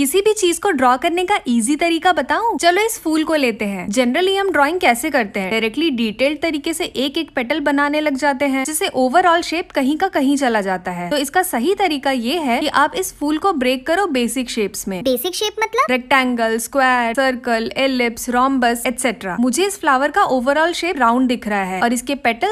किसी भी चीज को ड्रॉ करने का इजी तरीका बताऊं? चलो इस फूल को लेते हैं जनरली हम ड्राइंग कैसे करते हैं डायरेक्टली डिटेल्ड तरीके से एक एक पेटल बनाने लग जाते हैं जिससे ओवरऑल शेप कहीं का कहीं चला जाता है तो इसका सही तरीका ये है कि आप इस फूल को ब्रेक करो बेसिक शेप्स में बेसिक शेप मतलब rectangle square circle ellipse rhombus etcetera मुझे इस फ्लावर का ओवरऑल शेप राउंड दिख रहा है और इसके पेटल